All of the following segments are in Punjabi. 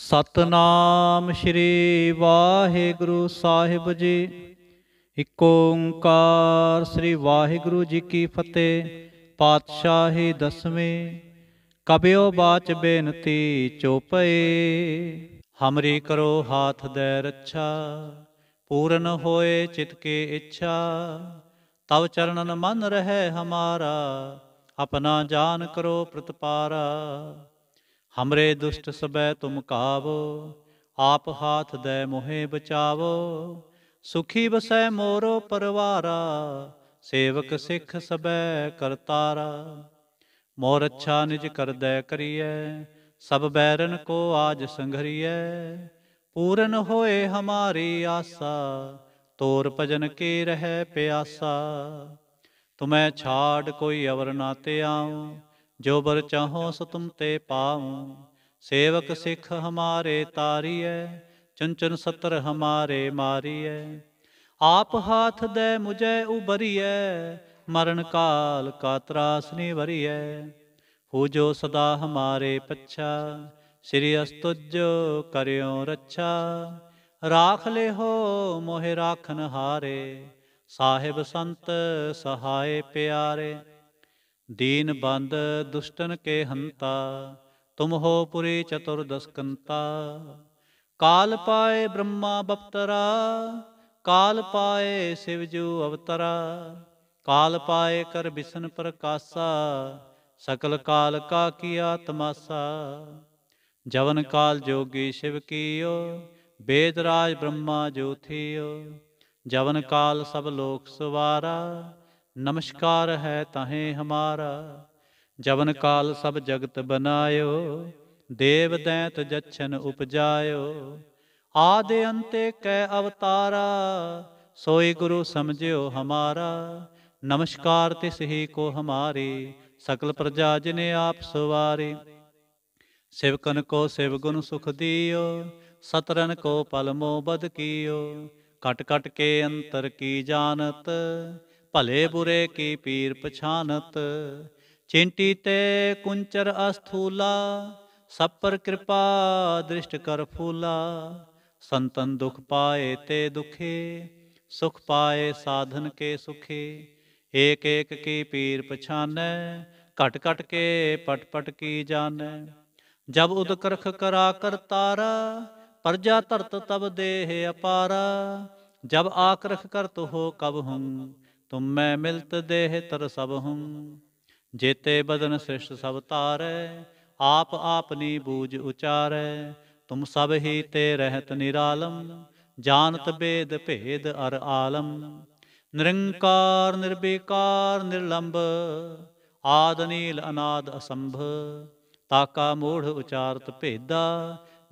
ਸਤਨਾਮ ਸ਼੍ਰੀ ਵਾਹਿਗੁਰੂ ਸਾਹਿਬ ਜੀ ਇਕ ਓੰਕਾਰ ਸ੍ਰੀ ਵਾਹਿਗੁਰੂ ਜੀ ਕੀ ਫਤਿਹ ਪਾਤਸ਼ਾਹੀ ਦਸਵੇਂ ਕਬਿਓ ਬਾਚ ਬੇਨਤੀ ਚੋਪਏ ਹਮਰੀ ਕਰੋ ਹਾਥ ਦੇ ਰੱਛਾ ਪੂਰਨ ਹੋਏ ਚਿਤ ਕੇ ਇੱਛਾ ਤਵ ਚਰਨਨ ਮਨ ਰਹੇ ਹਮਾਰਾ ਆਪਣਾ ਜਾਨ ਕਰੋ ਪ੍ਰਤਪਾਰਾ ਹਮਰੇ ਦੁਸ਼ਟ ਸਬੈ ਤੁਮ ਕਾਵ ਆਪ ਹਾਥ ਦੈ ਮੋਹਿ ਬਚਾਵ ਸੁਖੀ ਬਸੈ ਮੋਰੋ ਪਰਵਾਰਾ ਸੇਵਕ ਸਿੱਖ ਸਬੈ ਕਰਤਾਰਾ ਮੋਰ ਅੱਛਾ ਨਿਜ ਕਰਦੈ ਕਰੀਐ ਸਭ ਬੈਰਨ ਕੋ ਆਜ ਸੰਘਰੀਐ ਪੂਰਨ ਹੋਏ ਹਮਾਰੀ ਆਸਾ ਤੋਰ ਭਜਨ ਕੀ ਰਹਿ ਪਿਆਸਾ ਤੁਮੈ ਛਾੜ ਕੋਈ ਅਵਰ ਨਾ ਤੇ ਆਉ ਜੋ ਬਰ ਚਾਹੋ ਸੋ ਤੁਮ ਤੇ ਪਾਉ ਸੇਵਕ ਸਿੱਖ ਹਮਾਰੇ ਤਾਰੀਐ ਚੰਚਨ ਸਤਰ ਹਮਾਰੇ ਮਾਰੀਐ ਆਪ ਹਾਥ ਦੇ ਮੁਝੇ ਉਬਰੀਐ ਮਰਨ ਕਾਲ ਕਾ ਤਰਾਸ ਵਰੀਐ ਹੋ ਜੋ ਸਦਾ ਹਮਾਰੇ ਪੱਛਾ ਸ੍ਰੀ ਅਸਤੁਜ ਕਰਿਓ ਰੱਛਾ ਰਾਖ ਲੈ ਹੋ ਮੋਹਿ ਰਾਖਨ ਹਾਰੇ ਸਾਹਿਬ ਸੰਤ ਸਹਾਏ ਪਿਆਰੇ ਦੀਨ ਬੰਦ ਦੁਸ਼ਟਨ ਕੇ ਹੰਤਾ ਤੁਮ ਹੋ ਪੁਰੇ ਚਤੁਰ ਦਸਕੰਤਾ ਕਾਲ ਪਾਏ ਬ੍ਰਹਮਾ ਬਪਤਰਾ ਕਾਲ ਪਾਏ ਸਿਵਜੂ ਅਵਤਰਾ ਕਾਲ ਪਾਏ ਕਰ ਬਿਸ਼ਨ ਪ੍ਰਕਾਸ਼ਾ ਸਕਲ ਕਾਲ ਕਾ ਕੀਆ ਤਮਾਸਾ ਜਵਨ ਕਾਲ ਜੋਗੀ ਸ਼ਿਵ ਕੀਓ ਬੇਦ ਰਾਜ ਬ੍ਰਹਮਾ ਜੋ ਥੀਓ ਜਵਨ ਕਾਲ ਸਭ ਲੋਕ ਸਵਾਰਾ ਨਮਸਕਾਰ ਹੈ ਤਾਹੇ ਹਮਾਰਾ ਜਵਨ ਕਾਲ ਸਭ ਜਗਤ ਬਨਾਇਓ ਦੇਵ ਦੈਤ ਜਛਨ ਉਪਜਾਇਓ ਆਦ ਅੰਤੇ ਕੈ ਅਵਤਾਰਾ ਸੋਈ ਗੁਰੂ ਸਮਝਿਓ ਹਮਾਰਾ ਨਮਸਕਾਰ ਤਿਸ ਹੀ ਕੋ ਹਮਾਰੇ ਸਕਲ ਪ੍ਰਜਾ ਜਿਨੇ ਆਪ ਸਵਾਰੀ ਸਿਵਕਨ ਕੋ ਸਿਵ ਗੁਣ ਸੁਖ ਦਿਓ ਸਤਰਨ ਕੋ ਪਲ ਮੋ ਬਦ ਕੀਓ ਕਟ ਕਟ ਕੇ ਅੰਤਰ ਕੀ ਜਾਣਤ ਭਲੇ ਬੁਰੇ ਕੀ ਪੀਰ ਪਛਾਨਤ ਚਿੰਟੀ ਤੇ ਕੁੰਚਰ ਅਸਥੂਲਾ ਸਭ ਪਰ ਕਿਰਪਾ ਦ੍ਰਿਸ਼ਟ ਕਰ ਫੂਲਾ ਸੰਤਨ ਦੁਖ ਪਾਏ ਤੇ ਦੁਖੇ ਸੁਖ ਪਾਏ ਸਾਧਨ ਕੇ ਸੁਖੇ ਏਕ ਏਕ ਕੀ ਪੀਰ ਪਛਾਨੈ ਘਟ ਘਟ ਕੇ ਪਟ ਪਟ ਕੀ ਜਾਣੈ ਜਬ ਉਦ ਕਰਖ ਕਰਾ ਕਰਤਾਰਾ ਪਰਜਾ ਧਰਤ ਤਬ ਦੇਹ ਅਪਾਰਾ ਜਬ ਆਕਰਖ ਕਰਤ ਹੋ ਕਬ ਹੂੰ ਤੁਮ ਮੈਂ ਮਿਲਤ ਦੇਹ ਤਰ ਸਭ ਹੂੰ ਜੇਤੇ ਬਦਨ ਸ੍ਰਿਸ਼ਟ ਸਭ ਤਾਰੈ ਆਪ ਆਪਨੀ ਬੂਝ ਉਚਾਰੈ ਤੁਮ ਸਭ ਹੀ ਤੇ ਰਹਿਤ ਨਿਰਾਲਮ ਜਾਣਤ ਬੇਦ ਭੇਦ ਅਰ ਆਲਮ ਨਿਰੰਕਾਰ ਨਿਰਬੇਕਾਰ ਨਿਰਲੰਭ ਆਦ ਨੀਲ ਅਨਾਦ ਅਸੰਭ ਤਾਕਾ ਮੋੜ ਉਚਾਰਤ ਭੇਦਾ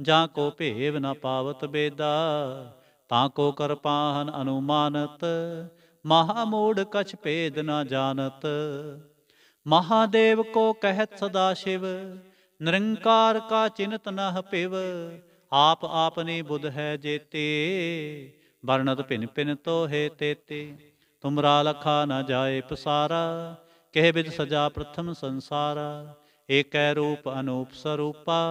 ਜਾਂ ਕੋ ਭੇਵ ਨ ਪਾਵਤ ਬੇਦਾ ਤਾਂ ਕੋ ਕਰਪਾਹਨ ਅਨੁਮਾਨਤ ਮਹਾ ਮੂੜ ਕਛ ਭੇਦ ਨਾ ਜਾਣਤ ਮਹਾਦੇਵ ਕੋ ਕਹਿਤ ਸਦਾ ਸ਼ਿਵ ਨਿਰੰਕਾਰ ਕਾ ਚਿੰਤ ਨਹ ਪਿਵ ਆਪ ਆਪਨੇ ਬੁੱਧ ਹੈ ਜੇਤੇ ਵਰਣਤ ਪਿਨ ਪਿਨ ਤੋਹੇ ਤੇਤੇ ਤੁਮਰਾ ਲਖਾ ਨ ਜਾਏ ਪਸਾਰਾ ਕਹਿ ਬਿਦ ਸਜਾ ਪ੍ਰਥਮ ਸੰਸਾਰਾ ਏਕੈ ਰੂਪ ਅਨੂਪ ਸਰੂਪਾ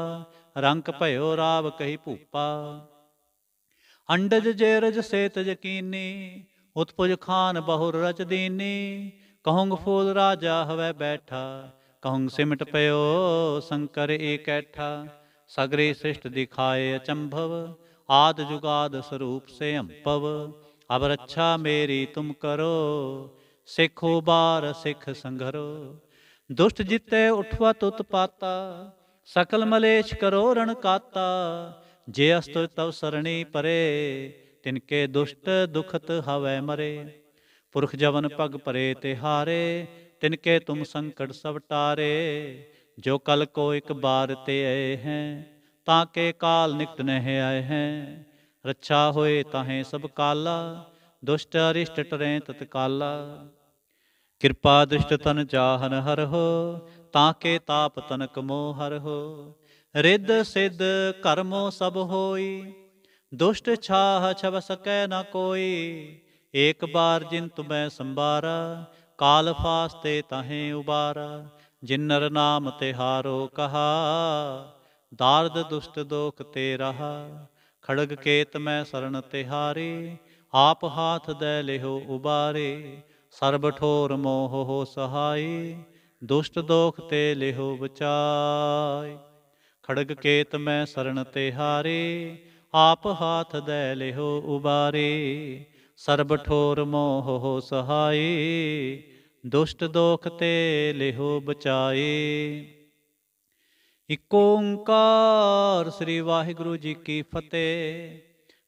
ਰੰਗ ਭਇਓ ਰਾਵ ਕਹੀ ਭੂਪਾ ਅੰਡਜ ਰਜ ਸੇਤ ਜਕੀਨੀ ਉਤਪੁਜ ਖਾਨ ਬਹੁ ਰਚ ਦੀਨੀ ਕਹੂੰ ਫੂਲ ਰਾਜਾ ਹਵੇ ਬੈਠਾ ਕਹੂੰ ਸਿਮਟ ਪਿਓ ਸੰਕਰ ਏਕੈਠਾ ਸਗਰੇ ਸ੍ਰਿਸ਼ਟ ਦਿਖਾਏ ਅਚੰਭਵ ਆਦ ਜੁਗਾਦ ਸਰੂਪ ਸੇ ਹੰਪਵ ਅਬ ਰੱਛਾ ਮੇਰੀ ਤੁਮ ਕਰੋ ਸਿਖੋ ਬਾਰ ਸਿਖ ਸੰਘਰੋ ਦੁਸ਼ਟ ਜਿੱਤੇ ਉਠਵਾ ਤੁਤ ਪਾਤਾ ਸਕਲ ਮਲੇਸ਼ ਕਰੋ ਰਣ ਕਾਤਾ ਜੇ ਅਸਤ ਤਵ ਸਰਣੀ ਪਰੇ ਤਿਨਕੇ ਦੁਸ਼ਟ ਦੁਖਤ ਹਵੈ ਮਰੇ ਪੁਰਖ ਜਵਨ ਪਗ ਪਰੇ ਤੇ ਹਾਰੇ ਤਿਨਕੇ ਤੁਮ ਸੰਕਟ ਸਭ ਟਾਰੇ ਜੋ ਕਲ ਕੋ ਇੱਕ ਬਾਰ ਤੇ ਆਏ ਹੈ ਤਾਂ ਕੇ ਕਾਲ ਨਿਕਟ ਨਹਿ ਆਏ ਹੈ ਰੱਛਾ ਹੋਏ ਤਾਹੇ ਸਭ ਕਾਲਾ ਦੁਸ਼ਟ ਅਰਿਸ਼ਟ ਟਰੇ ਤਤ ਕਾਲਾ ਕਿਰਪਾ ਦ੍ਰਿਸ਼ਟ ਤਨ ਚਾਹਨ ਹਰ ਹੋ ਤਾਂ ਕੇ ਤਾਪ ਤਨਕ ਮੋਹ ਹੋ ਰਿੱਧ ਸਿੱਧ ਕਰਮੋ ਸਭ ਹੋਈ ਦੁਸ਼ਟ ਛਾਹ ਛਵ ਸਕੈ ਨਾ ਕੋਈ ਏਕ ਬਾਰ ਜਿਨ ਤੁਮੈ ਸੰਬਾਰਾ ਕਾਲ ਫਾਸਤੇ ਤਹੇ ਉਬਾਰਾ ਜਿਨਰ ਨਾਮ ਤੇ ਹਾਰੋ ਕਹਾ ਦਾਰਦ ਦੁਸ਼ਟ ਦੋਖ ਤੇ ਰਹਾ ਖੜਗ ਕੇਤ ਮੈਂ ਸਰਣ ਤੇ ਹਾਰੇ ਆਪ ਹਾਥ ਦੇ ਲਿਹੋ ਉਬਾਰੇ ਸਰਬ ਠੋਰ ਮੋਹ ਹੋ ਸਹਾਈ ਦੁਸ਼ਟ ਦੋਖ ਤੇ ਲਿਹੋ ਬਚਾਈ ਖੜਗ ਕੇਤ ਮੈਂ ਸਰਣ ਤੇ ਹਾਰੇ ਆਪ ਹਾਥ ਦੇ ਲਿਹੋ ਉਬਾਰੇ ਸਰਬ ਠੋਰ ਮੋਹ ਹੋ ਸਹਾਈ ਦੁਸ਼ਟ ਦੋਖ ਤੇ ਲਿਹੋ ਬਚਾਏ ਇਕ ਓੰਕਾਰ ਸ੍ਰੀ ਵਾਹਿਗੁਰੂ ਜੀ ਕੀ ਫਤਿਹ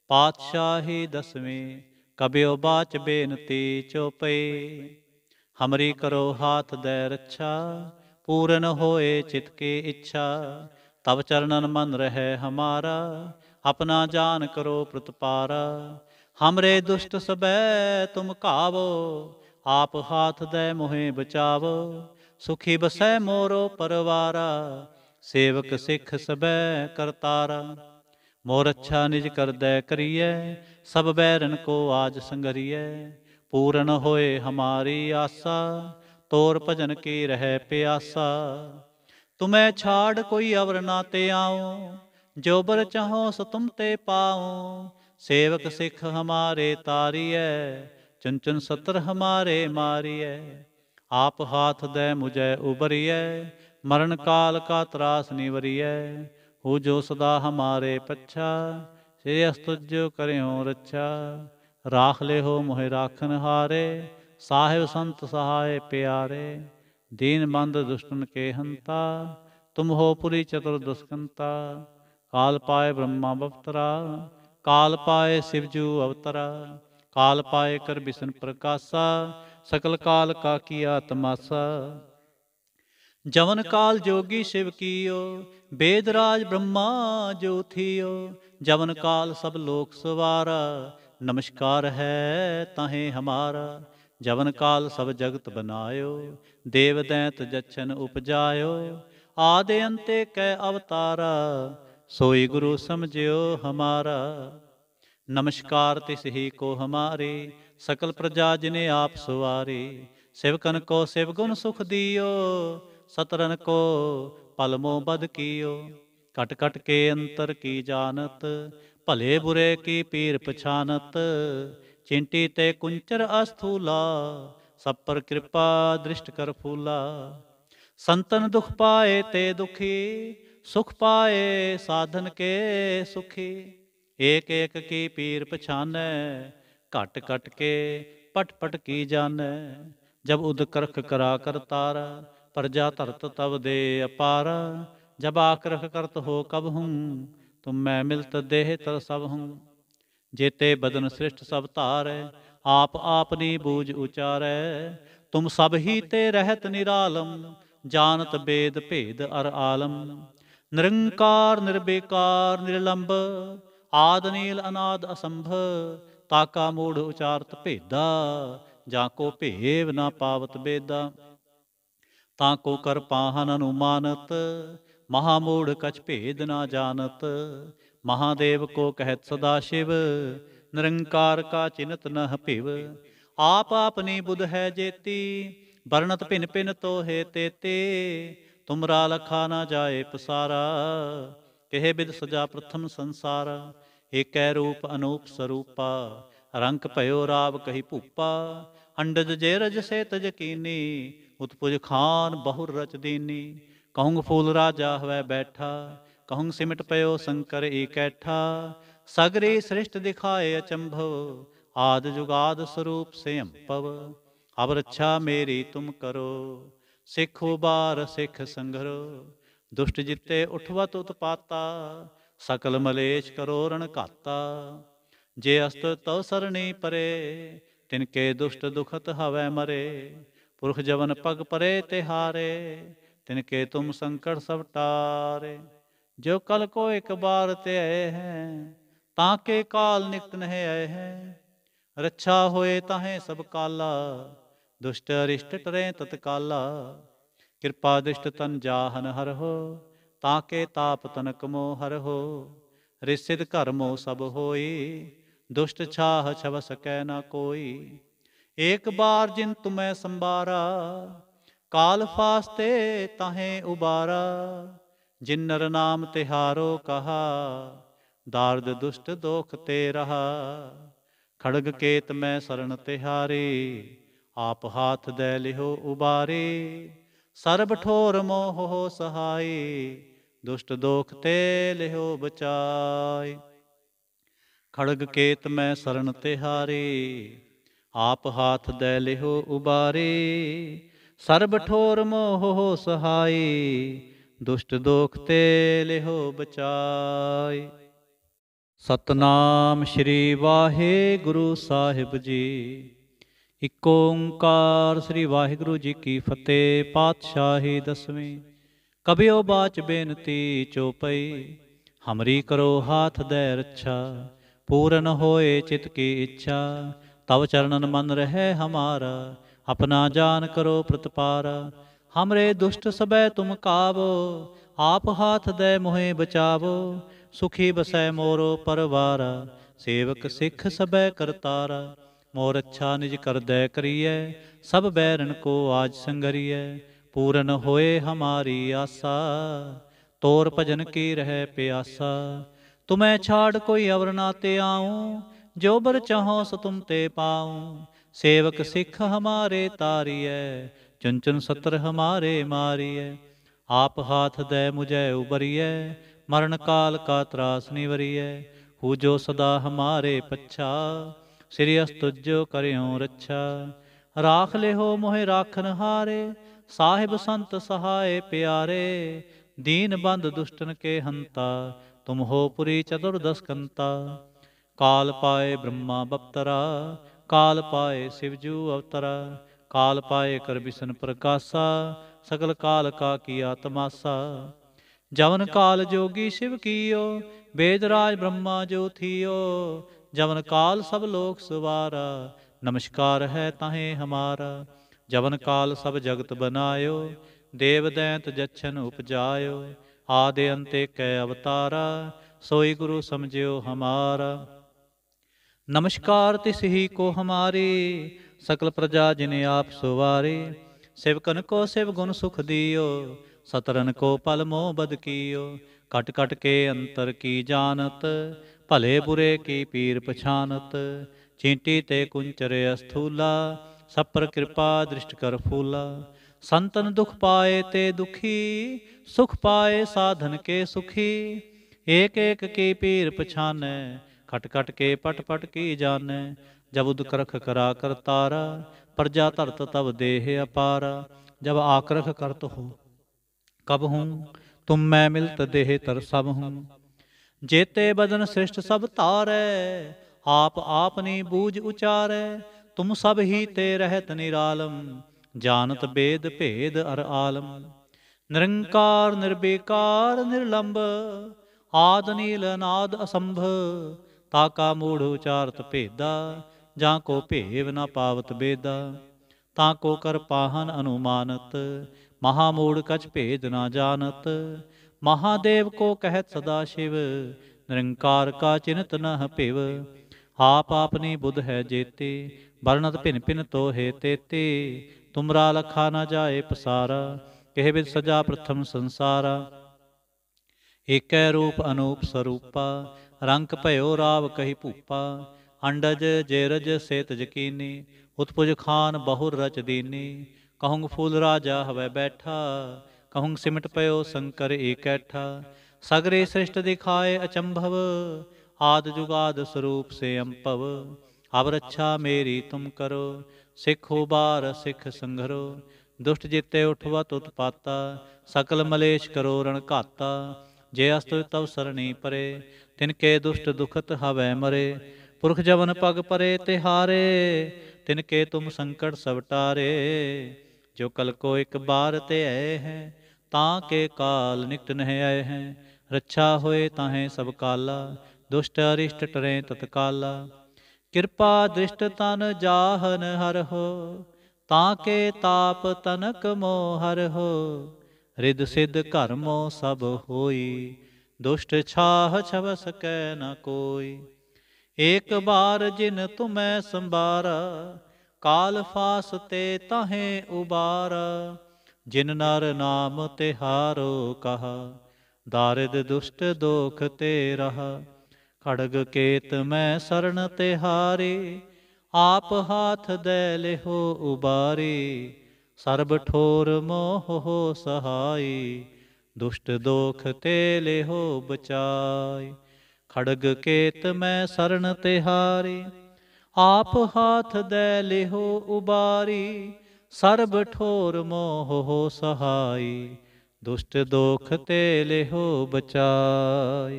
ਪਾਤਸ਼ਾਹੀ ਦਸਵੇਂ ਕਬਿਓ ਬਾਚ ਬੇਨਤੀ ਚੋਪਈ ਹਮਰੀ ਕਰੋ ਹਾਥ ਦੇ ਰੱਛਾ ਪੂਰਨ ਹੋਏ ਚਿਤ ਕੀ ਇੱਛਾ ਤਬ ਚਰਨਨ ਮਨ ਰਹੇ ਹਮਾਰਾ ਆਪਣਾ ਜਾਨ ਕਰੋ ਪ੍ਰਤਪਾਰ ਹਮਰੇ ਦੁਸ਼ਟ ਸਬੈ ਤੁਮ ਘਾਵੋ ਆਪ ਹਾਥ ਦੇ ਮੋਹੇ ਬਚਾਵੋ ਸੁਖੀ ਬਸੈ ਮੋਰੋ ਪਰਵਾਰ ਸੇਵਕ ਸਿੱਖ ਸਬੈ ਕਰਤਾਰ ਮੋਰ ਅੱਛਾ ਨਿਜ ਕਰਦੈ ਕਰੀਐ ਸਭ ਬੈਰਨ ਕੋ ਆਜ ਸੰਗਰੀਐ ਪੂਰਨ ਹੋਏ ਹਮਾਰੀ ਆਸਾ ਤੋਰ ਭਜਨ ਕੀ ਰਹਿ ਪਿਆਸਾ ਤੁਮੈ ਛਾੜ ਕੋਈ ਅਵਰ ਨਾ ਤੇ ਆਉ ਜੋ ਬਰ ਚਾਹੋ ਸੋ ਤੁਮ ਤੇ ਪਾਉ ਸੇਵਕ ਸਿੱਖ ਹਮਾਰੇ ਤਾਰੀਐ ਚੰਚਨ ਸਤਰ ਹਮਾਰੇ ਮਾਰੀਐ ਆਪ ਹਾਥ ਦੇ ਮੁਝੈ ਉਬਰੀਐ ਮਰਨ ਕਾਲ ਕਾ ਤਰਾਸ ਨਿਵਰੀਐ ਹੋ ਜੋ ਸਦਾ ਹਮਾਰੇ ਪੱਛਾ ਸੇ ਅਸਤੁਜ ਕਰਿਓ ਰੱਛਾ ਰਾਖ ਲੈ ਹੋ ਮੋਹਿ ਰਾਖਨ ਹਾਰੇ ਸਾਹਿਬ ਸੰਤ ਸਹਾਏ ਪਿਆਰੇ ਦੀਨ ਬੰਦ ਦੁਸ਼ਟਨ ਕੇ ਹੰਤਾ ਤੁਮ ਹੋ ਪੁਰੀ ਚਤੁਰ ਦੁਸਕੰਤਾ ਕਾਲ ਪਾਏ ਬ੍ਰਹਮਾ ਬਪਤਰਾ ਕਾਲ ਪਾਏ ਸਿਵਜੂ ਅਵਤਰਾ ਕਾਲ ਪਾਏ ਕਰ ਬਿਸ਼ਨ ਪ੍ਰਕਾਸ਼ਾ ਸਕਲ ਕਾਲ ਕਾ ਕੀ ਆਤਮਾਸਾ ਜਵਨ ਕਾਲ ਜੋਗੀ ਸ਼ਿਵ ਕੀਓ ਬੇਦਰਾਜ ਬ੍ਰਹਮਾ ਜੋਥੀਓ ਜਵਨ ਕਾਲ ਸਭ ਲੋਕ ਸਵਾਰਾ ਨਮਸਕਾਰ ਹੈ ਤਾਹੇ ਹਮਾਰਾ ਜਵਨ ਕਾਲ ਸਭ ਜਗਤ ਬਨਾਇਓ ਦੇਵ ਦੈਂਤ ਜਛਨ ਉਪਜਾਇਓ ਆਦਿ ਅੰਤੇ ਕੈ ਅਵਤਾਰਾ सोई गुरु समझियो हमारा नमस्कार तिस ही को हमारे सकल प्रजा जिने आप सुवारे ਸਿਵਕਨ ਕੋ ਸਿਵ ਗੁਣ ਸੁਖ ਦਿਓ ਸਤਰਨ ਕੋ ਪਲਮੋ ਬਦ ਕੀਓ ਕਟ ਕਟ ਕੇ ਅੰਤਰ ਕੀ ਜਾਣਤ ਭਲੇ ਬੁਰੇ ਕੀ ਪੀਰ ਪਛਾਨਤ ਚਿੰਟੀ ਤੇ ਕੁੰਚਰ ਅਸਥੂਲਾ ਸਭ ਪਰ ਕਿਰਪਾ ਦ੍ਰਿਸ਼ਟ ਕਰ ਫੂਲਾ ਸੰਤਨ ਦੁਖ ਪਾਏ ਤੇ ਦੁਖੀ ਸੁਖ ਪਾਏ ਸਾਧਨ ਕੇ ਸੁਖੀ ਏਕ ਏਕ ਕੀ ਪੀਰ ਪਛਾਨੈ ਘਟ ਘਟ ਕੇ ਪਟ ਪਟ ਕੀ ਜਾਣੈ ਜਬ ਉਦਕਰਖ ਕਰਾ ਕਰ ਤਾਰ ਪ੍ਰਜਾ ਧਰਤ ਤਵ ਦੇ ਅਪਾਰ ਜਬ ਆਕਰਖ ਕਰਤ ਹੋ ਕਬ ਹੂੰ ਤੁਮ ਮੈਂ ਮਿਲਤ ਦੇਹ ਤਰ ਸਭ ਹੂੰ ਜੇਤੇ ਬਦਨ ਸ੍ਰਿਸ਼ਟ ਸਭ ਧਾਰੈ ਆਪ ਆਪਨੀ ਬੂਝ ਉਚਾਰੈ ਤੁਮ ਸਭ ਹੀ ਤੇ ਰਹਿਤ ਨਿਰਾਲਮ ਜਾਣਤ ਬੇਦ ਭੇਦ ਅਰ ਆਲਮ ਨਿਰੰਕਾਰ ਨਿਰਬੇਕਾਰ ਨਿਰਲੰਭ ਆਦ ਨੀਲ ਅਨਾਦ ਅਸੰਭ ਤਾਕਾ ਮੂੜ ਉਚਾਰਤ ਭੇਦਾ ਜਾਂ ਕੋ ਭੇਵ ਨਾ ਪਾਵਤ ਬੇਦਾ ਤਾਂ ਕੋ ਕਰ ਪਾਹਨ ਅਨੁਮਾਨਤ ਮਹਾ ਮੂੜ ਕਛ ਭੇਦ ਨਾ ਜਾਣਤ ਮਹਾਦੇਵ ਕੋ ਕਹਿਤ ਸਦਾ ਸ਼ਿਵ ਨਿਰੰਕਾਰ ਕਾ ਚਿੰਤ ਨਹ ਭਿਵ ਆਪ ਆਪਨੀ ਬੁਧ ਹੈ ਜੇਤੀ ਵਰਣਤ ਭਿਨ ਭਿਨ ਤੋਹੇ ਤੇਤੇ ਤੁਮਰਾ ਲਖਾ ਨਾ ਜਾਏ ਪਸਾਰਾ ਕਹਿ ਬਿਦ ਸਜਾ ਪ੍ਰਥਮ ਸੰਸਾਰ ਏਕੈ ਰੂਪ ਅਨੂਪ ਸਰੂਪਾ ਰੰਗ ਭਇਓ ਰਾਵ ਕਹੀ ਭੂਪਾ ਅੰਡਜ ਜੇ ਰਜ ਸੇ ਤਜ ਕੀਨੀ ਉਤਪੁਜ ਖਾਨ ਬਹੁਰ ਰਚ ਦੀਨੀ ਕਹੂੰ ਫੂਲ ਰਾਜਾ ਹੋਵੇ ਬੈਠਾ ਕਹੂੰ ਸਿਮਟ ਪਇਓ ਸ਼ੰਕਰ ਏਕੈਠਾ ਸਗਰੇ ਸ੍ਰਿਸ਼ਟ ਦਿਖਾਏ ਅਚੰਭਵ ਆਦ ਜੁਗਾਦ ਸਰੂਪ ਸੇ ਅੰਪਵ ਅਬਰਛਾ ਮੇਰੀ ਤੁਮ ਕਰੋ ਸਿੱਖ ਉਬਾਰ ਸਿੱਖ ਸੰਗਰ ਦੁਸ਼ਟ ਜਿੱਤੇ ਉਠਵਤ ਉਤਪਾਤਾ ਸਕਲ ਮਲੇਸ਼ ਕਰੋ ਰਣ ਘਾਤਾ ਜੇ ਅਸਤ ਤਉ ਸਰਣੀ ਪਰੇ ਤਿਨ ਕੇ ਦੁਸ਼ਟ ਦੁਖਤ ਹਵੈ ਮਰੇ ਪੁਰਖ ਜਵਨ ਪਗ ਪਰੇ ਤੇ ਹਾਰੇ ਤਿਨ ਕੇ ਤੁਮ ਸੰਕਟ ਸਭ ਟਾਰੇ ਜੋ ਕਲ ਕੋ ਇੱਕ ਬਾਰ ਤੇ ਆਏ ਹੈ ਤਾਂ ਕੇ ਕਾਲ ਨਿਕਤ ਨਹਿ ਆਏ ਹੈ ਰੱਛਾ ਹੋਏ ਤਾਹੇ ਸਭ ਕਾਲਾ ਦੁਸ਼ਟ ਅਰਿਸ਼ਟ ਟਰੇ ਤਤਕਾਲਾ ਕਿਰਪਾ ਦਿਸ਼ਟ ਤਨ ਜਾਹਨ ਹਰਹੋ ਤਾਂ ਕੇ ਤਾਪ ਤਨ ਕਮੋ ਹਰਹੋ ਰਿਸਿਦ ਘਰਮੋ ਸਭ ਹੋਈ ਦੁਸ਼ਟ ਛਾਹ ਛਵ ਸਕੈ ਨਾ ਕੋਈ ਏਕ ਬਾਰ ਜਿਨ ਤੁਮੈ ਸੰਬਾਰਾ ਕਾਲ ਫਾਸਤੇ ਤਾਹੇ ਉਬਾਰਾ ਜਿਨ ਨਰ ਨਾਮ ਤਿਹਾਰੋ ਕਹਾ ਦਾਰਦ ਦੁਸ਼ਟ ਦੋਖ ਤੇ ਰਹਾ ਖੜਗ ਕੇਤ ਮੈਂ ਸਰਣ ਤਿਹਾਰੀ ਆਪ ਹਾਥ ਦੇ ਲਿਹੋ ਉਬਾਰੇ ਸਰਬ ਠੋਰ ਮੋਹ ਹੋ ਸਹਾਈ ਦੁਸ਼ਟ ਦੋਖ ਤੇ ਲਿਹੋ ਬਚਾਈ ਖੜਗ ਕੇਤ ਮੈਂ ਤੇ ਤਿਹਾਰੇ ਆਪ ਹਾਥ ਦੇ ਲਿਹੋ ਉਬਾਰੇ ਸਰਬ ਠੋਰ ਮੋਹ ਹੋ ਸਹਾਈ ਦੁਸ਼ਟ ਦੋਖ ਤੇ ਲਿਹੋ ਬਚਾਈ ਸਤਨਾਮ ਸ਼੍ਰੀ ਵਾਹਿਗੁਰੂ ਸਾਹਿਬ ਜੀ ਇਕ ਓੰਕਾਰ ਸ੍ਰੀ ਵਾਹਿਗੁਰੂ ਜੀ ਕੀ ਫਤਿਹ ਪਾਤਸ਼ਾਹੀ ਦਸਵੀਂ ਕਬਿਓ ਬਾਚ ਬੇਨਤੀ ਚੋਪਈ ਹਮਰੀ ਕਰੋ ਹਾਥ ਦੇ ਰੱਛਾ ਪੂਰਨ ਹੋਏ ਚਿਤ ਕੀ ਇੱਛਾ ਤਵ ਚਰਨਨ ਮਨ ਰਹੇ ਹਮਾਰਾ ਆਪਣਾ ਜਾਨ ਕਰੋ ਪ੍ਰਤਪਾਰ ਹਮਰੇ ਦੁਸ਼ਟ ਸਬੈ ਤੁਮ ਕਾਵੋ ਆਪ ਹਾਥ ਦੇ ਮੋਹਿ ਬਚਾਵੋ ਸੁਖੀ ਬਸੈ ਮੋਰੋ ਪਰਵਾਰ ਸੇਵਕ ਸਿੱਖ ਸਬੈ ਕਰਤਾਰਾ ਮੋਰ ਅੱਛਾ ਨਿਜ ਕਰਦੈ ਕਰੀਐ ਸਭ ਬੈਰਨ ਕੋ ਆਜ ਸੰਗਰੀਐ ਪੂਰਨ ਹੋਏ ਹਮਾਰੀ ਆਸਾ ਤੋਰ ਭਜਨ ਕੀ ਰਹਿ ਪਿਆਸਾ ਤੁਮੈ ਛਾੜ ਕੋਈ ਅਵਰ ਨਾ ਤੇ ਆਉ ਜੋ ਬਰ ਚਾਹੋ ਸੋ ਤੁਮ ਤੇ ਪਾਉ ਸੇਵਕ ਸਿੱਖ ਹਮਾਰੇ ਤਾਰੀਐ ਚੰਚਨ ਸਤਰ ਹਮਾਰੇ ਮਾਰੀਐ ਆਪ ਹਾਥ ਦੈ ਮੁਝੈ ਉਬਰੀਐ ਮਰਨ ਕਾਲ ਕਾ ਤਰਾਸ ਨਿਵਰੀਐ ਹੂ ਜੋ ਸਦਾ ਹਮਾਰੇ ਪਛਾ ਸ੍ਰੀ ਅਸਤੁਜੋ ਕਰਿਓ ਰੱਛਾ ਰਾਖ ਲੇਹੋ ਮੋਹਿ ਰਾਖਨ ਹਾਰੇ ਸਾਹਿਬ ਸੰਤ ਸਹਾਏ ਪਿਆਰੇ ਦੀਨ ਬੰਦ ਦੁਸ਼ਟਨ ਕੇ ਹੰਤਾ ਤੁਮ ਹੋ ਪੁਰੀ ਚਤੁਰਦਸ ਕੰਤਾ ਕਾਲ ਪਾਏ ਬ੍ਰਹਮਾ ਬਪਤਰਾ ਕਾਲ ਪਾਏ ਸਿਵਜੂ ਅਵਤਰਾ ਕਾਲ ਪਾਏ ਕਰ ਬਿਸ਼ਨ ਪ੍ਰਕਾਸ਼ਾ ਸਕਲ ਕਾਲ ਕਾ ਕੀ ਆਤਮਾਸਾ ਜਵਨ ਕਾਲ ਜੋਗੀ ਸ਼ਿਵ ਕੀਓ ਬੇਦਰਾਜ ਬ੍ਰਹਮਾ ਜੋ ਥੀਓ ਜਵਨ ਕਾਲ ਸਭ ਲੋਕ ਸਵਾਰਾ ਨਮਸਕਾਰ ਹੈ ਤਾਹੇ ਹਮਾਰਾ ਜਵਨ ਕਾਲ ਸਭ ਜਗਤ ਬਨਾਇਓ ਦੇਵ ਦੈਂਤ ਜਛਨ ਉਪਜਾਇਓ ਆਦਿ ਅੰਤੇ ਕੈ ਅਵਤਾਰਾ ਸੋਈ ਗੁਰੂ ਸਮਝਿਓ ਹਮਾਰਾ ਨਮਸਕਾਰ ਤਿਸ ਹੀ ਕੋ ਹਮਾਰੇ ਸਕਲ ਪ੍ਰਜਾ ਜਿਨੇ ਆਪ ਸੁਵਾਰੇ ਸਿਵਕਨ ਕੋ ਸਿਵ ਗੁਣ ਸੁਖ ਦਿਓ ਸਤਰਨ ਕੋ ਪਲ ਮੋਹ ਬਦ ਕੀਓ ਕਟ ਕਟ ਕੇ ਅੰਤਰ ਕੀ ਜਾਣਤ ਭਲੇ ਬੁਰੇ ਕੀ ਪੀਰ ਪਛਾਨਤ ਚੀਂਟੀ ਤੇ ਕੁੰਚਰ ਅਸਥੂਲਾ ਸਪਰ ਕਿਰਪਾ ਦ੍ਰਿਸ਼ਟ ਕਰ ਫੂਲਾ ਸੰਤਨ ਦੁਖ ਪਾਏ ਤੇ ਦੁਖੀ ਸੁਖ ਪਾਏ ਸਾਧਨ ਕੇ ਸੁਖੀ ਏਕ ਏਕ ਕੀ ਪੀਰ ਪਛਾਨੈ ਖਟ ਖਟ ਕੇ ਪਟ ਪਟ ਕੀ ਜਾਣੈ ਜਬ ਉਦਕਰਖ ਕਰਾ ਕਰ ਤਾਰਾ ਪਰਜਾ ਧਰਤ ਤਵ ਦੇਹ ਅਪਾਰ ਜਬ ਆਕਰਖ ਕਰਤ ਹੋ ਕਬ ਹੂੰ ਤੁਮ ਮੈਂ ਮਿਲਤ ਦੇਹ ਤਰ ਸਭ ਹੂੰ ਜੇਤੇ ਬਦਨ ਸ੍ਰਿਸ਼ਟ ਸਭ ਧਾਰੈ ਆਪ ਆਪਨੀ ਬੂਝ ਉਚਾਰੈ ਤੁਮ ਸਭ ਹੀ ਤੇ ਰਹਿਤ ਨਿਰਾਲਮ ਜਾਣਤ ਬੇਦ ਭੇਦ ਅਰ ਆਲਮ ਨਿਰੰਕਾਰ ਨਿਰਬੇਕਾਰ ਨਿਰਲੰਬ ਆਦ ਨੀਲ ਅਨਾਦ ਅਸੰਭ ਤਾ ਕਾ ਮੂੜ ਉਚਾਰਤ ਭੇਦਾ ਜਾਂ ਕੋ ਭੇਵ ਨ ਪਾਵਤ ਬੇਦਾ ਤਾਂ ਕੋ ਕਰ ਪਾਹਨ ਅਨੁਮਾਨਤ ਮਹਾ ਮੂੜ ਕਛ ਭੇਦ ਨਾ ਜਾਣਤ ਮਹਾਦੇਵ ਕੋ ਕਹਿਤ ਸਦਾ ਸ਼ਿਵ ਨਿਰੰਕਾਰ ਕਾ ਚਿੰਤ ਨ ਭਿਵ ਆਪ ਆਪਨੀ ਬੁੱਧ ਹੈ ਜੇਤੇ ਵਰਣਤ ਭਿਨ ਭਿਨ ਤੋਹੇ ਤੇਤੇ ਤੁਮਰਾ ਲਖਾ ਨਾ ਜਾਏ ਪਸਾਰਾ ਕਹਿ ਬਿਦ ਸਜਾ ਪ੍ਰਥਮ ਸੰਸਾਰਾ ਏਕੈ ਰੂਪ ਅਨੂਪ ਸਰੂਪਾ ਰੰਗ ਭਇਓ ਰਾਵ ਕਹੀ ਭੂਪਾ ਅੰਡਜ ਜੇਰਜ ਸੇਤ ਜਕੀਨੀ ਉਤਪੁਜ ਖਾਨ ਬਹੁਰ ਰਚ ਦੀਨੀ ਕਹੰਗ ਫੂਲ ਰਾਜਾ ਹਵੇ ਬੈਠਾ ਕਹੂੰ ਸਿਮਟ ਪਇਓ ਸੰਕਰ ਏਕੈਠਾ ਸਗਰੇ ਸ੍ਰਿਸ਼ਟ ਦਿਖਾਏ ਅਚੰਭਵ ਆਦ ਜੁਗਾਦ ਸਰੂਪ ਸੇ ਅੰਪਵ ਅਬ ਰੱਛਾ ਮੇਰੀ ਤੁਮ ਕਰੋ ਸਿੱਖੋ ਬਾਰ ਸਿੱਖ ਸੰਘਰੋ ਦੁਸ਼ਟ ਜਿਤੇ ਉਠਵਤ ਉਤਪਾਤਾ ਸਕਲ ਮਲੇਸ਼ ਕਰੋ ਰਣ ਘਾਤਾ ਜੇ ਅਸਤੁ ਤਵ ਸਰਣੀ ਪਰੇ ਤਿਨ ਕੇ ਦੁਸ਼ਟ ਦੁਖਤ ਹਵੈ ਮਰੇ ਪੁਰਖ ਜਵਨ ਪਗ ਪਰੇ ਤੇ ਹਾਰੇ ਤਿਨ ਕੇ ਤੁਮ ਸੰਕਟ ਸਭ ਟਾਰੇ ਜੋ ਕਲ ਕੋ ਇੱਕ ਬਾਰ ਤੇ ਆਏ ਹੈ ਤਾਂ ਕੇ ਕਾਲ ਨਿਕਟ ਨਹਿ ਆਏ ਹੈ ਰੱਛਾ ਹੋਏ ਤਾਹੇ ਸਭ ਕਾਲਾ ਦੁਸ਼ਟ ਅਰਿਸ਼ਟ ਟਰੇ ਤਤਕਾਲਾ ਕਿਰਪਾ ਦ੍ਰਿਸ਼ਟ ਤਨ ਜਾਹਨ ਹਰ ਹੋ ਤਾਂ ਕੇ ਤਾਪ ਤਨਕ ਮੋ ਹਰ ਹੋ ਰਿਦ ਸਿੱਧ ਕਰਮੋ ਸਭ ਹੋਈ ਦੁਸ਼ਟ ਛਾਹ ਛਵ ਸਕੈ ਨ ਕੋਈ ਏਕ ਬਾਰ ਜਿਨ ਤੁਮੈ ਸੰਭਾਰਾ ਕਾਲ ਫਾਸ ਤੇ ਤਾਹੇ ਉਬਾਰਾ ਜਿਨ ਨਰ ਨਾਮ ਤੇ ਹਾਰੋ ਕਹਾ ਦਾਰਿਦ ਦੁਸ਼ਟ ਦੋਖ ਤੇ ਰਹਾ ਖੜਗ ਕੇਤ ਮੈਂ ਸਰਣ ਤੇ ਹਾਰੇ ਆਪ ਹਾਥ ਦੇ ਲਿਹੋ ਉਬਾਰੇ ਸਰਬ ਠੋਰ ਮੋਹ ਹੋ ਸਹਾਈ ਦੁਸ਼ਟ ਦੋਖ ਤੇ ਲਿਹੋ ਬਚਾਈ ਖੜਗ ਕੇਤ ਮੈਂ ਸਰਣ ਤੇ ਹਾਰੇ ਆਪ ਹਾਥ ਦੇ ਲਿਹੋ ਉਬਾਰੀ ਸਰਬ ਠੋਰ ਮੋਹ ਹੋ ਸਹਾਈ ਦੁਸ਼ਟ ਦੋਖ ਤੇ ਲਿਹੋ ਬਚਾਈ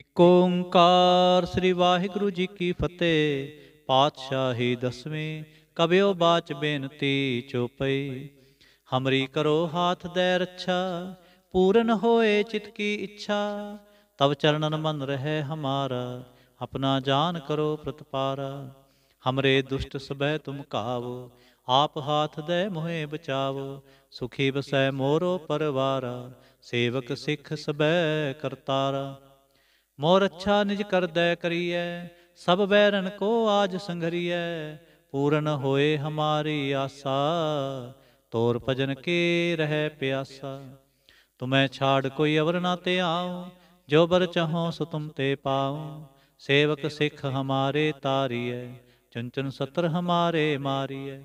ਏਕ ਓੰਕਾਰ ਸ੍ਰੀ ਵਾਹਿਗੁਰੂ ਜੀ ਕੀ ਫਤਿਹ ਪਾਤਸ਼ਾਹੀ ਦਸਵੇਂ ਕਬਿਓ ਬਾਚ ਬੇਨਤੀ ਚੋਪਈ ਹਮਰੀ ਕਰੋ ਹਾਥ ਦੇ ਰੱਛਾ ਪੂਰਨ ਹੋਏ ਚਿਤ ਕੀ ਇੱਛਾ ਤਬ ਚਰਨਨ ਮਨ ਰਹੇ ਹਮਾਰਾ ਆਪਣਾ ਜਾਨ ਕਰੋ ਪ੍ਰਤਪਾਰਾ ਹਮਰੇ ਦੁਸ਼ਟ ਸਬੈ ਤੁਮ ਕਾਵੋ ਆਪ ਹਾਥ ਦੇ ਮੋਹੇ ਬਚਾਵੋ ਸੁਖੀ ਬਸੈ ਮੋਰੋ ਪਰਵਾਰ ਸੇਵਕ ਸਿੱਖ ਸਬੈ ਕਰਤਾਰ ਮੋਰ ਅੱਛਾ ਨਿਜ ਕਰਦੈ ਕਰੀਐ ਸਭ ਬੈਰਨ ਕੋ ਆਜ ਸੰਘਰੀਐ ਪੂਰਨ ਹੋਏ ਹਮਾਰੀ ਆਸਾ ਤੋਰ ਭਜਨ ਕੀ ਰਹਿ ਪਿਆਸਾ ਤੁਮੈ ਛਾੜ ਕੋਈ ਅਵਰ ਨਾ ਤੇ ਆਉ ਜੋ ਬਰ ਚਾਹੋ ਸੋ ਤੁਮ ਤੇ ਪਾਉ ਸੇਵਕ ਸਿੱਖ ਹਮਾਰੇ ਤਾਰੀਐ ਚੰਚਨ ਸਤਰ ਹਮਾਰੇ ਮਾਰੀਐ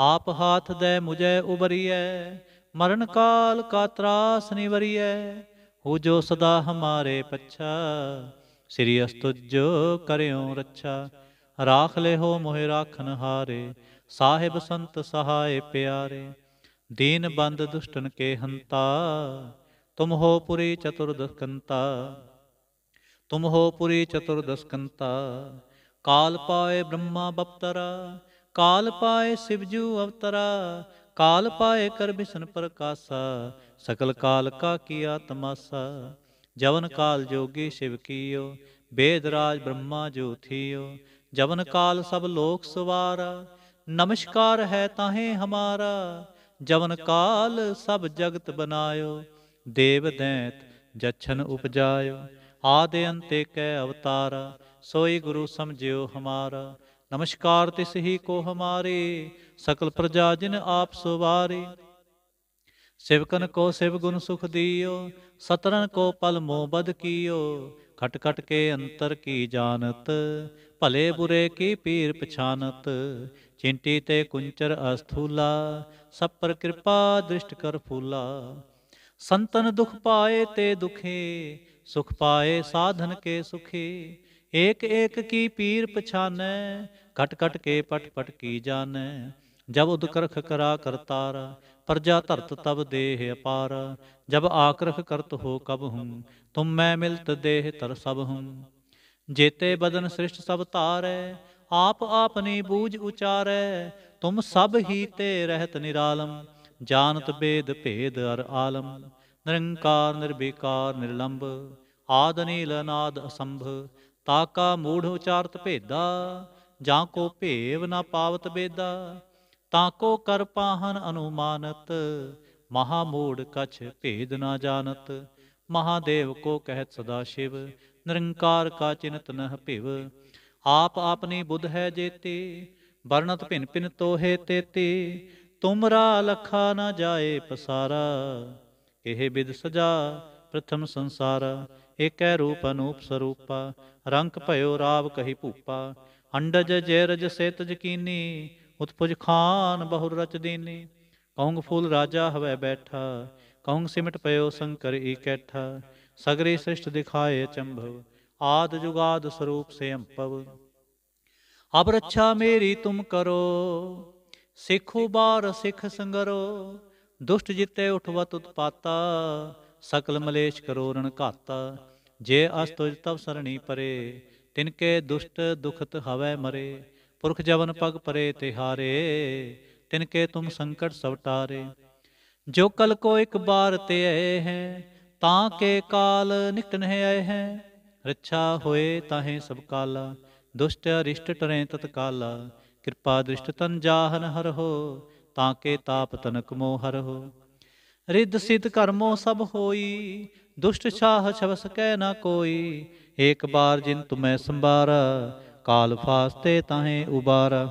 ਆਪ ਹਾਥ ਦੇ ਮੁਝੇ ਉਬਰੀਐ ਮਰਨ ਕਾਲ ਕਾ ਤਰਾਸ ਨਿਵਰੀਐ ਹੋ ਜੋ ਸਦਾ ਹਮਾਰੇ ਪੱਛਾ ਸ੍ਰੀ ਅਸਤੁਜੋ ਕਰਿਓ ਰੱਛਾ ਰਾਖ ਲੈ ਹੋ ਮੋਹਿ ਰਾਖਨ ਹਾਰੇ ਸਾਹਿਬ ਸੰਤ ਸਹਾਏ ਪਿਆਰੇ ਦੀਨ ਬੰਦ ਦੁਸ਼ਟਨ ਕੇ ਹੰਤਾ ਤੁਮ ਹੋ ਪੁਰੀ ਚਤੁਰਦਸਕੰਤਾ ਤੁਮ ਹੋ ਪੁਰੀ ਚਤੁਰਦਸਕੰਤਾ ਕਾਲ ਪਾਏ ਬ੍ਰਹਮਾ ਬਪਤਰਾ ਕਾਲ ਪਾਏ ਸਿਵਜੂ ਅਵਤਰਾ ਕਾਲ ਪਾਏ ਕਰ ਬਿਸ਼ਨ ਪ੍ਰਕਾਸ਼ਾ ਸਕਲ ਕਾਲ ਕਾ ਕੀ ਆਤਮਾਸਾ ਜਵਨ ਕਾਲ ਜੋਗੀ ਸ਼ਿਵ ਕੀਓ ਬੇਦ ਰਾਜ ਬ੍ਰਹਮਾ ਜੋਥੀਓ ਜਵਨ ਕਾਲ ਸਭ ਲੋਕ ਸਵਾਰਾ ਨਮਸਕਾਰ ਹੈ ਤਾਹੇ ਹਮਾਰਾ ਜਵਨ ਕਾਲ ਸਭ ਜਗਤ ਬਨਾਇਓ ਦੇਵ ਦੈਂਤ ਜਛਨ ਉਪਜਾਇਓ ਆਦੇ ਅੰਤੇ ਕੈ ਅਵਤਾਰਾ ਸੋਈ ਗੁਰੂ ਸਮਝਿਓ ਹਮਾਰਾ ਨਮਸਕਾਰ ਤਿਸ ਹੀ ਕੋ ਹਮਾਰੇ ਸਕਲ ਪ੍ਰਜਾ ਜਿਨ ਆਪ ਸੁਵਾਰੇ ਸੇਵਕਨ ਕੋ ਸੇਵ ਗੁਣ ਸੁਖ ਦਿਓ ਸਤਰਨ ਕੋ ਪਲ ਮੋਹ ਬਦ ਕੀਓ ਖਟ ਖਟ ਕੇ ਅੰਤਰ ਕੀ ਜਾਣਤ ਭਲੇ ਬੁਰੇ ਕੀ ਪੀਰ ਪਛਾਨਤ ਚਿੰਟੀ ਤੇ ਕੁੰਚਰ ਅਸਥੂਲਾ ਸਭ ਪਰ ਕਿਰਪਾ ਦ੍ਰਿਸ਼ਟ ਕਰ ਫੂਲਾ ਸੰਤਨ ਦੁਖ ਪਾਏ ਤੇ ਦੁਖੇ ਸੁਖ ਪਾਏ ਸਾਧਨ ਕੇ ਸੁਖੇ ਏਕ ਏਕ ਕੀ ਪੀਰ ਪਛਾਨੈ ਕਟ ਕਟ ਕੇ ਪਟ ਪਟ ਕੀ ਜਾਣੈ ਜਬ ਉਦਕਰਖ ਕਰਾ ਕਰਤਾਰ ਪਰਜਾ ਧਰਤ ਤਬ ਦੇਹ ਅਪਾਰ ਜਬ ਆਕਰਖ ਕਰਤ ਹੋ ਕਬ ਹੂੰ ਤੁਮ ਮੈਂ ਮਿਲਤ ਦੇਹ ਤਰ ਸਭ ਹੂੰ ਜੇਤੇ ਬਦਨ ਸ੍ਰਿਸ਼ਟ ਸਭ ਤਾਰੈ ਆਪ ਆਪਨੀ ਬੂਝ ਉਚਾਰੈ ਤੁਮ ਸਭ ਹੀ ਤੇ ਰਹਿਤ ਨਿਰਾਲਮ ਜਾਨਤ ਬੇਦ ਭੇਦ ਅਰ ਆਲਮ ਨਿਰੰਕਾਰ ਨਿਰਬਿਕਾਰ ਨਿਰਲੰਭ ਆਦ ਨੀਲ ਅਸੰਭ ਤਾਕਾ ਮੂਢ ਉਚਾਰਤ ਭੇਦਾ ਜਾਂ ਕੋ ਭੇਵ ਨਾ ਪਾਵਤ ਬੇਦਾ ਤਾਂ ਕੋ ਕਰ ਪਾਹਨ ਅਨੁਮਾਨਤ ਮਹਾ ਮੂੜ ਕਛ ਭੇਦ ਨਾ ਜਾਣਤ ਮਹਾਦੇਵ ਕੋ ਕਹਿਤ ਸਦਾ ਸ਼ਿਵ ਨਿਰੰਕਾਰ ਕਾ ਚਿੰਤ ਨਹ ਭਿਵ ਆਪ ਆਪਨੇ ਬੁੱਧ ਹੈ ਜੇਤੇ ਵਰਣਤ ਭਿਨ ਭਿਨ ਤੋਹੇ ਤੇਤੇ ਤੁਮਰਾ ਲਖਾ ਨਾ ਜਾਏ ਪਸਾਰਾ ਇਹ ਬਿਦ ਸਜਾ ਪ੍ਰਥਮ ਸੰਸਾਰ ਏਕੈ ਰੂਪ ਅਨੂਪ ਸਰੂਪਾ ਰੰਗ ਭਇਓ ਰਾਵ ਕਹੀ ਭੂਪਾ ਅੰਡਜ ਜੇ ਰਜ ਸੇਤ ਜਕੀਨੀ ਉਤਪੁਜ ਖਾਨ ਬਹੁਰ ਰਚ ਦੀਨੀ ਕੌਂਗ ਫੂਲ ਰਾਜਾ ਹਵੇ ਬੈਠਾ ਕੌਂਗ ਸਿਮਟ ਪਇਓ ਸੰਕਰ ਇਕੈਠਾ ਸਗਰੀ ਸ੍ਰਿਸ਼ਟ ਦਿਖਾਏ ਚੰਭਵ ਆਦ ਜੁਗਾਦ ਸਰੂਪ ਸੇ ਅੰਪਵ ਅਬ ਰੱਛਾ ਮੇਰੀ ਤੁਮ ਕਰੋ ਸਿੱਖੂ ਬਾਰ ਸਿੱਖ ਸੰਗਰੋ ਦੁਸ਼ਟ ਜਿੱਤੇ ਉਠਵਤ ਉਤਪਾਤਾ ਸਕਲ ਮਲੇਸ਼ ਕਰੋ ਰਣ ਘਾਤਾ ਜੇ ਅਸਤੁਜ ਤਵ ਸਰਣੀ ਪਰੇ ਤਿਨ ਦੁਸ਼ਟ ਦੁਖਤ ਹਵੈ ਮਰੇ ਪੁਰਖ ਜਵਨ ਪਗ ਪਰੇ ਤੇ ਹਾਰੇ ਤਿਨ ਤੁਮ ਸੰਕਟ ਸਵਟਾਰੇ ਜੋ ਕਲ ਕੋ ਇੱਕ ਬਾਰ ਤੇ ਆਏ ਹੈ ਤਾਂ ਕੇ ਕਾਲ ਨਿਕਟਨ ਹੈ ਆਏ ਹੈ ਰੱਛਾ ਹੋਏ ਤਾਹੇ ਸਭ ਕਾਲਾ ਦੁਸ਼ਟ ਅਰਿਸ਼ਟ ਟਰੇ ਤਤਕਾਲਾ ਕਿਰਪਾ ਦ੍ਰਿਸ਼ਟ ਤਨ ਜਾਹਨ ਹਰ ਹੋ ਤਾਂ ਕੇ ਤਾਪ ਤਨਕ ਮੋ ਹਰ ਹੋ ਰਿੱਧ ਸਿਧ ਕਰਮੋ ਸਭ ਹੋਈ ਦੁਸ਼ਟ ਸਾਹ ਛਵਸ ਕੈ ਨਾ ਕੋਈ ਏਕ ਬਾਰ ਜਿਨ ਤੁਮੈ ਸੰਭਾਰ ਕਾਲ ਫਾਸਤੇ ਤਾਹੇ ਉਬਾਰਾ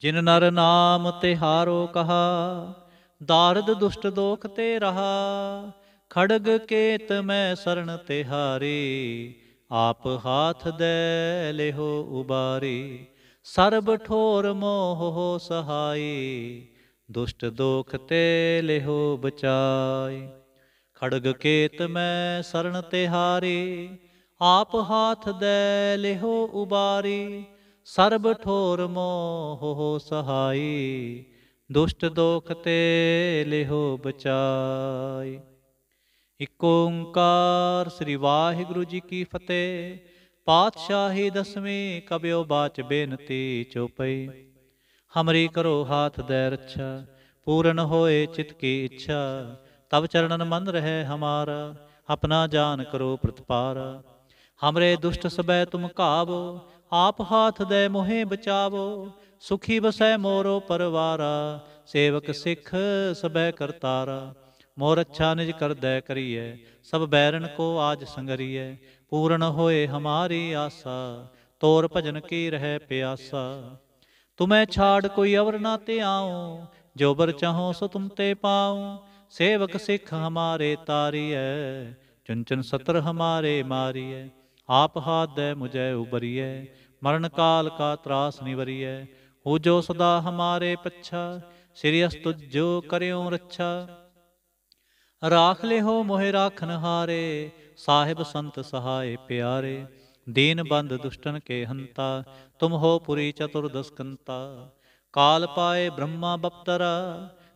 ਜਿਨ ਨਰ ਨਾਮ ਤੇ ਹਾਰੋ ਕਹਾ ਦਾਰਦ ਦੁਸ਼ਟ ਦੋਖ ਤੇ ਰਹਾ ਖੜਗ ਕੇਤ ਮੈਂ ਸਰਣ ਤੇ ਹਾਰੇ ਆਪ ਹਾਥ ਦੇ ਲਿਹੋ ਉਬਾਰੇ ਸਰਬ ਠੋਰ ਮੋਹ ਹੋ ਸਹਾਈ ਦੁਸ਼ਟ ਦੋਖ ਤੇ ਲਿਹੋ ਬਚਾਈ ਖੜਗ ਕੇਤ ਮੈਂ ਸਰਣ ਤੇ ਹਾਰੇ ਆਪ ਹਾਥ ਦੇ ਲਿਹੋ ਉਬਾਰੀ ਸਰਬ ਠੋਰ ਮੋਹ ਸਹਾਈ ਦੁਸ਼ਟ ਦੋਖ ਤੇ ਲਿਹੋ ਬਚਾਈ ਇਕ ਓੰਕਾਰ ਸ੍ਰੀ ਵਾਹਿਗੁਰੂ ਜੀ ਕੀ ਫਤਿਹ ਪਾਤਸ਼ਾਹੀ ਦਸਵੇਂ ਕਬਿਓ ਬਾਚ ਬੇਨਤੀ ਚੋਪਈ ਹਮਰੀ ਕਰੋ ਹਾਥ ਦੇ ਰੱਛਾ ਪੂਰਨ ਹੋਏ ਚਿਤ ਕੀ ਇੱਛਾ ਤਬ ਚਰਨਨ ਮੰਨ ਰਹੇ ਹਮਾਰਾ ਆਪਣਾ ਜਾਨ ਕਰੋ ਪ੍ਰਤਪਾਰਾ ਹਮਰੇ ਦੁਸ਼ਟ सबे ਤੁਮ कावो ਆਪ ਹਾਥ ਦੇ ਮੋਹੇ ਬਚਾਵੋ ਸੁਖੀ ਬਸੈ ਮੋਰੋ ਪਰਵਾਰਾ ਸੇਵਕ ਸਿਖ ਸਬੈ ਕਰਤਾਰਾ ਮੋਰ ਅੱਛਾ ਨਿਜ ਕਰਦੈ ਕਰੀਐ ਸਭ ਬੈਰਨ ਕੋ ਆਜ ਸੰਗਰੀਐ ਪੂਰਨ ਹੋਏ ਹਮਾਰੀ ਆਸਾ ਤੋਰ ਭਜਨ ਕੀ ਰਹਿ ਪਿਆਸਾ ਤੁਮੈ ਛਾੜ ਕੋਈ ਅਵਰ ਨਾ ਤੇ ਆਉ ਜੋਬਰ ਚਾਹੋ ਸੋ ਤੁਮ ਤੇ ਪਾਉ ਸੇਵਕ ਸਿਖ ਹਮਾਰੇ ਤਾਰੀਐ ਚੁੰਚਨ ਸਤਰ ਹਮਾਰੇ ਮਾਰੀਐ ਆਪ हाथ दे मुझे उबरिए मरण काल का त्रास निवरिए हो जो सदा हमारे पच्छा ਸ੍ਰੀ ਅਸਤੁਜ ਜੋ ਕਰਿਓ ਰੱਛਾ ਰਾਖ ਲਿਓ ਮੋਹਿ ਰਾਖਨ ਹਾਰੇ ਸਾਹਿਬ ਸੰਤ ਸਹਾਏ ਪਿਆਰੇ ਦੀਨ ਬੰਦ ਦੁਸ਼ਟਨ ਕੇ ਹੰਤਾ ਤੁਮ ਹੋ ਪੁਰੀ ਚਤੁਰਦਸਕੰਤਾ ਕਾਲ ਪਾਏ ਬ੍ਰਹਮਾ ਬਪਤਰਾ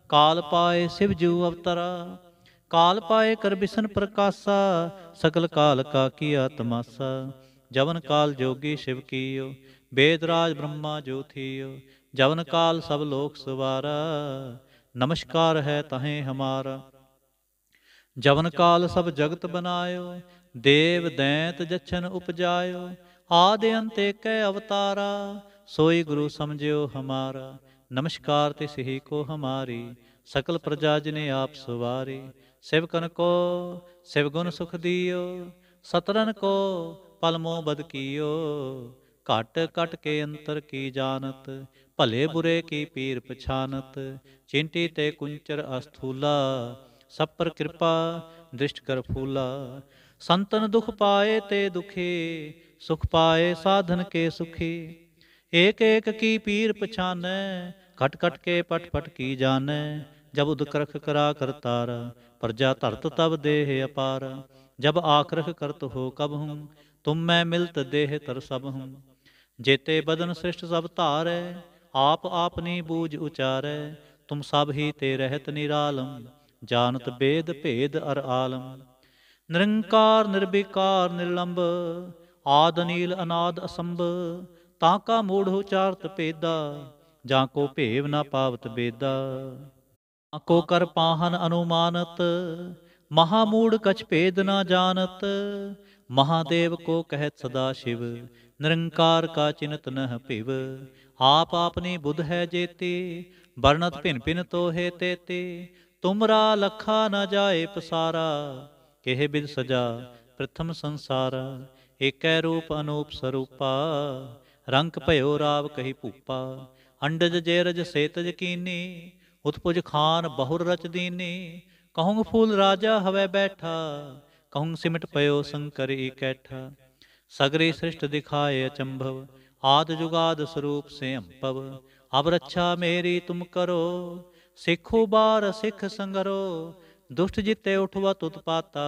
ਕਾਲ ਪਾਏ ਸਿਵ ਜੂ ਅਵਤਰਾ ਕਾਲ ਪਾਏ ਕਰ ਬਿਸ਼ਨ ਪ੍ਰਕਾਸ਼ਾ ਸਕਲ ਕਾਲ ਕਾ ਕੀਆ ਤਮਾਸਾ ਜਵਨ ਕਾਲ ਜੋਗੀ ਸ਼ਿਵ ਕੀਓ ਬੇਦਰਾਜ ਬ੍ਰਹਮਾ ਜੋਥੀਓ ਜਵਨ ਕਾਲ ਸਭ ਲੋਕ ਸਵਾਰਾ ਨਮਸਕਾਰ ਹੈ ਤਹੇ ਹਮਾਰਾ ਜਵਨ ਕਾਲ ਸਭ ਜਗਤ ਬਨਾਇਓ ਦੇਵ ਦੈਂਤ ਜਛਨ ਉਪਜਾਇਓ ਆਦ ਅੰਤੇ ਕੈ ਅਵਤਾਰਾ ਸੋਈ ਗੁਰੂ ਸਮਝਿਓ ਹਮਾਰਾ ਨਮਸਕਾਰ ਤਿਸ ਹੀ ਕੋ ਹਮਾਰੀ ਸਕਲ ਪ੍ਰਜਾ ਜਿਨੇ ਆਪ ਸਵਾਰੀ सेवकन को सेवगुन सुख दियो सतरन को पलमो बदकियो कट कट के अंतर की जानत भले बुरे की पीर पछानत चिंटी ते कुंचर अस्थूला सपर कृपा दृष्ट कर फूला संतन दुख पाए ते दुखी सुख पाए साधन के सुखी एक एक की पीर पछाने खट खट के पट पट की जाने ਜਬ ਉਦਕਰਖ ਕਰਾ ਕਰਤਾਰ ਪ੍ਰਜਾ ਧਰਤ ਤਬ ਦੇਹ ਅਪਾਰ ਜਬ ਆਖਰਖ ਕਰਤ ਹੋ ਕਬ ਹੂੰ ਤੁਮ ਮੈਂ ਮਿਲਤ ਦੇਹ ਤਰ ਸਭ ਹੂੰ ਜੇਤੇ ਬਦਨ ਸ੍ਰਿਸ਼ਟ ਸਭ ਧਾਰੈ ਆਪ ਆਪਨੀ ਬੂਝ ਉਚਾਰੈ ਤੁਮ ਸਭ ਹੀ ਤੇ ਰਹਿਤ ਨਿਰਾਲਮ ਜਾਣਤ ਬੇਦ ਭੇਦ ਅਰ ਆਲਮ ਨਿਰੰਕਾਰ ਨਿਰਵਿਕਾਰ ਨਿਰਲੰਭ ਆਦ ਅਨੀਲ ਅਨਾਦ ਅਸੰਭ ਤਾਂ ਕਾ ਮੂੜ ਚਾਰਤ ਪੇਦਾ ਜਾਂ ਕੋ ਭੇਵ ਨਾ ਪਾਵਤ ਬੇਦਾ ਅਕੋ ਕਰ ਪਾਹਨ ਅਨੁਮਾਨਤ ਮਹਾ ਮੂੜ ਕਛ ਭੇਦ ਨਾ ਜਾਣਤ ਮਹਾਦੇਵ ਕੋ ਕਹਿਤ ਸਦਾ ਸ਼ਿਵ ਨਿਰੰਕਾਰ ਕਾ ਚਿੰਤ ਨਹ ਭਿਵ ਆਪ ਆਪਨੇ ਬੁੱਧ ਹੈ ਜੇਤੇ ਵਰਨਤ ਭਿਨ ਭਿਨ ਤੋਹੇ ਤੇਤੇ ਤੁਮਰਾ ਲਖਾ ਨ ਜਾਏ ਪਸਾਰਾ ਕਿਹ ਬਿਦ ਸਜਾ ਪ੍ਰਥਮ ਸੰਸਾਰ ਏਕੈ ਰੂਪ ਅਨੂਪ ਸਰੂਪਾ ਰੰਗ ਭਇਓ ਰਾਵ ਕਹੀ ਭੂਪਾ ਅੰਡਜ ਜੇਰਜ ਸੇਤਜ ਕੀਨੀ ਉਤਪੁਜ ਖਾਨ ਬਹੁਰ ਰਚ ਦੀਨੀ ਕਹੂੰ ਫੂਲ ਰਾਜਾ ਹਵੇ ਬੈਠਾ ਕਹੂੰ ਸਿਮਟ ਪਇਓ ਸੰਕਰ ਇਕੈਠਾ ਸਗਰੇ ਸ੍ਰਿਸ਼ਟ ਦਿਖਾਏ ਅਚੰਭਵ ਆਦ ਜੁਗਾਦ ਸਰੂਪ ਸੇ ਅੰਪਵ ਅਬ ਰੱਛਾ ਮੇਰੀ ਤੁਮ ਕਰੋ ਸਿੱਖੋ ਬਾਰ ਸਿੱਖ ਸੰਗਰੋ ਦੁਸ਼ਟ ਜਿੱਤੇ ਉਠਵਾ ਤੁਤ ਪਾਤਾ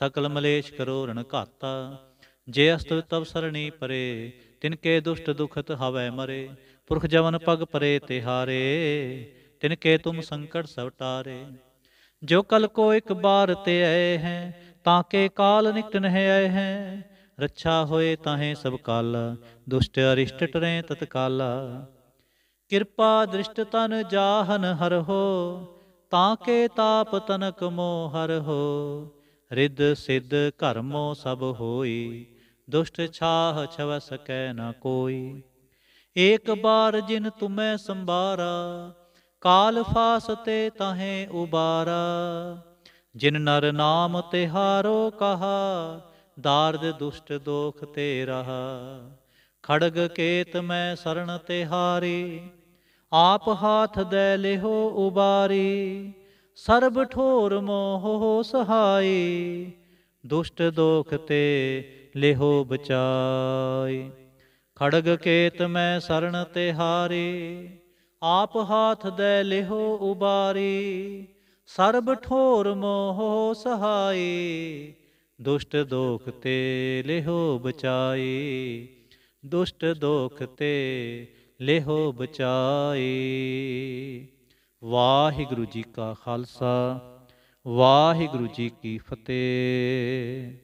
ਸਕਲ ਮਲੇਸ਼ ਕਰੋ ਰਣ ਘਾਤਾ ਜੇ ਅਸਤ ਤਵ ਸਰਣੀ ਪਰੇ ਤਿਨ ਕੇ ਦੁਸ਼ਟ ਦੁਖਤ ਹਵੇ ਮਰੇ ਪੁਰਖ ਜਵਨ ਪਗ ਪਰੇ ਤੇ ਹਾਰੇ ਤਿਨ ਕੇ ਤੁਮ ਸੰਕਟ ਸਵਟਾਰੇ ਜੋ ਕਲ ਕੋ ਇੱਕ ਬਾਰ ਤੇ ਆਏ ਹੈ ਤਾਂ ਕੇ ਕਾਲ ਨਿਕਟ ਨਹਿ ਆਏ ਹੈ ਰੱਛਾ ਹੋਏ ਤਾਹੇ ਸਭ ਕਾਲ ਦੁਸ਼ਟ ਅਰਿਸ਼ਟ ਟਰੇ ਤਤਕਾਲ ਕਿਰਪਾ ਦ੍ਰਿਸ਼ਟ ਤਨ ਜਾਹਨ ਹਰ ਹੋ ਤਾਂ ਕੇ ਤਾਪ ਤਨਕ ਮੋ ਹਰ ਹੋ ਰਿੱਧ ਸਿੱਧ ਕਰਮੋ ਸਭ ਹੋਈ ਦੁਸ਼ਟ ਛਾਹ ਛਵ ਸਕੈ ਨ ਕੋਈ ਏਕ ਬਾਰ ਜਿਨ ਤੁਮੈ ਸੰਭਾਰਾ ਕਾਲ ਫਾਸਤੇ ਤਹੇ ਉਬਾਰਾ ਜਿਨ ਨਰ ਨਾਮ ਤੇ ਹਾਰੋ ਕਹਾ ਦਾਰਦ ਦੁਸ਼ਟ ਦੋਖ ਤੇ ਰਹਾ ਖੜਗ ਕੇਤ ਮੈਂ ਸਰਣ ਤੇ ਹਾਰੀ ਆਪ ਹਾਥ ਦੇ ਲਿਹੋ ਉਬਾਰੀ ਸਰਬ ਠੋਰ ਮੋਹ ਸਹਾਈ ਦੁਸ਼ਟ ਦੋਖ ਤੇ ਲਿਹੋ ਬਚਾਈ ਖੜਗ ਕੇਤ ਮੈਂ ਸਰਣ ਤੇ ਹਾਰੀ ਆਪ ਹਾਥ ਦੇ ਲਿਹੋ ਉਬਾਰੀ ਸਰਬ ਠੋਰ ਮੋਹ ਸਹਾਈ ਦੁਸ਼ਟ ਦੋਖ ਤੇ ਲਿਹੋ ਬਚਾਈ ਦੁਸ਼ਟ ਦੋਖ ਤੇ ਲਿਹੋ ਬਚਾਈ ਵਾਹਿਗੁਰੂ ਜੀ ਕਾ ਖਾਲਸਾ ਵਾਹਿਗੁਰੂ ਜੀ ਕੀ ਫਤਿਹ